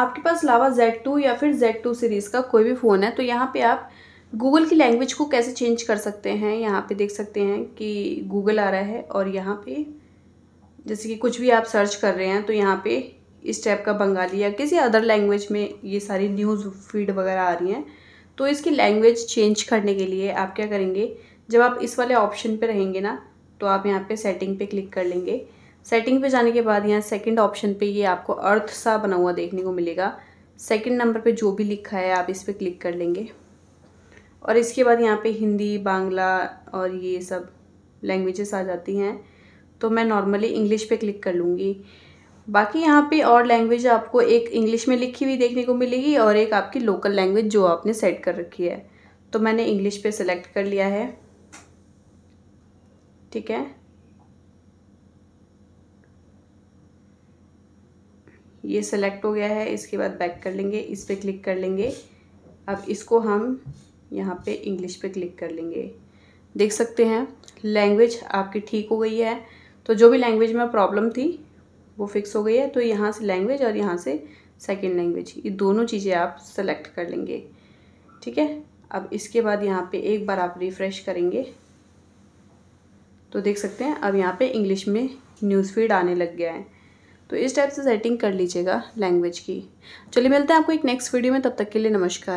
आपके पास लावा Z2 या फिर Z2 सीरीज़ का कोई भी फ़ोन है तो यहाँ पे आप गूगल की लैंग्वेज को कैसे चेंज कर सकते हैं यहाँ पे देख सकते हैं कि गूगल आ रहा है और यहाँ पे जैसे कि कुछ भी आप सर्च कर रहे हैं तो यहाँ पे इस टाइप का बंगाली या किसी अदर लैंग्वेज में ये सारी न्यूज़ फीड वगैरह आ रही हैं तो इसकी लैंग्वेज चेंज करने के लिए आप क्या करेंगे जब आप इस वाले ऑप्शन पर रहेंगे ना तो आप यहाँ पर सेटिंग पर क्लिक कर लेंगे सेटिंग पे जाने के बाद यहाँ सेकंड ऑप्शन पे ये आपको अर्थ सा बना हुआ देखने को मिलेगा सेकंड नंबर पे जो भी लिखा है आप इस पर क्लिक कर लेंगे और इसके बाद यहाँ पे हिंदी बांग्ला और ये सब लैंग्वेजेस आ जाती हैं तो मैं नॉर्मली इंग्लिश पे क्लिक कर लूँगी बाकी यहाँ पे और लैंग्वेज आपको एक इंग्लिश में लिखी हुई देखने को मिलेगी और एक आपकी लोकल लैंग्वेज जो आपने सेट कर रखी है तो मैंने इंग्लिश पे सेलेक्ट कर लिया है ठीक है ये सेलेक्ट हो गया है इसके बाद बैक कर लेंगे इस पर क्लिक कर लेंगे अब इसको हम यहाँ पे इंग्लिश पे क्लिक कर लेंगे देख सकते हैं लैंग्वेज आपकी ठीक हो गई है तो जो भी लैंग्वेज में प्रॉब्लम थी वो फिक्स हो गई है तो यहाँ से लैंग्वेज और यहाँ से सेकेंड लैंग्वेज ये दोनों चीज़ें आप सेलेक्ट कर लेंगे ठीक है अब इसके बाद यहाँ पे एक बार आप रिफ़्रेश करेंगे तो देख सकते हैं अब यहाँ पे इंग्लिश में न्यूज़ फीड आने लग गया है तो इस टाइप से सेटिंग कर लीजिएगा लैंग्वेज की चलिए मिलते हैं आपको एक नेक्स्ट वीडियो में तब तक के लिए नमस्कार